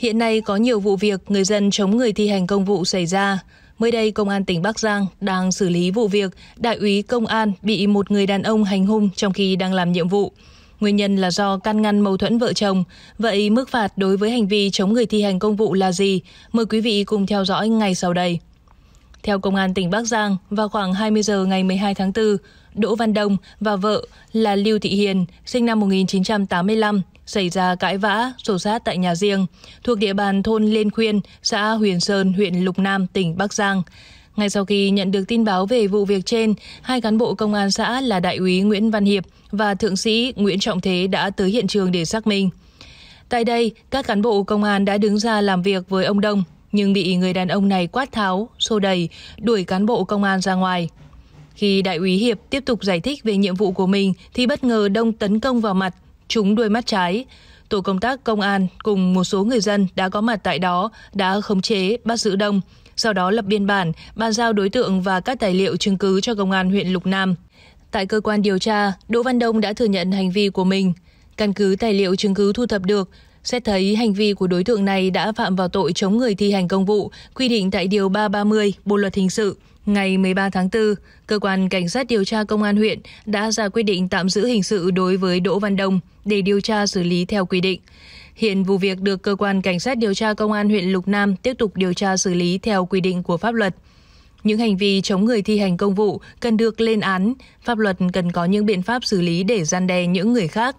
Hiện nay có nhiều vụ việc người dân chống người thi hành công vụ xảy ra. Mới đây, Công an tỉnh Bắc Giang đang xử lý vụ việc đại úy công an bị một người đàn ông hành hung trong khi đang làm nhiệm vụ. Nguyên nhân là do can ngăn mâu thuẫn vợ chồng. Vậy mức phạt đối với hành vi chống người thi hành công vụ là gì? Mời quý vị cùng theo dõi ngay sau đây. Theo Công an tỉnh Bắc Giang, vào khoảng 20 giờ ngày 12 tháng 4, Đỗ Văn Đông và vợ là Lưu Thị Hiền, sinh năm 1985, xảy ra cãi vã, xô xát tại nhà riêng thuộc địa bàn thôn Liên Khuyên, xã Huyền Sơn, huyện Lục Nam, tỉnh Bắc Giang. Ngay sau khi nhận được tin báo về vụ việc trên, hai cán bộ công an xã là đại úy Nguyễn Văn Hiệp và thượng sĩ Nguyễn Trọng Thế đã tới hiện trường để xác minh. Tại đây, các cán bộ công an đã đứng ra làm việc với ông Đông, nhưng bị người đàn ông này quát tháo, xô đẩy, đuổi cán bộ công an ra ngoài. Khi đại úy Hiệp tiếp tục giải thích về nhiệm vụ của mình thì bất ngờ Đông tấn công vào mặt, trúng đuôi mắt trái. Tổ công tác công an cùng một số người dân đã có mặt tại đó đã khống chế bắt giữ Đông, sau đó lập biên bản, bàn giao đối tượng và các tài liệu chứng cứ cho công an huyện Lục Nam. Tại cơ quan điều tra, Đỗ Văn Đông đã thừa nhận hành vi của mình. Căn cứ tài liệu chứng cứ thu thập được, Xét thấy hành vi của đối tượng này đã phạm vào tội chống người thi hành công vụ, quy định tại Điều 330 Bộ Luật Hình sự Ngày 13 tháng 4, cơ quan cảnh sát điều tra công an huyện đã ra quyết định tạm giữ hình sự đối với Đỗ Văn Đông để điều tra xử lý theo quy định. Hiện vụ việc được cơ quan cảnh sát điều tra công an huyện Lục Nam tiếp tục điều tra xử lý theo quy định của pháp luật. Những hành vi chống người thi hành công vụ cần được lên án, pháp luật cần có những biện pháp xử lý để gian đe những người khác.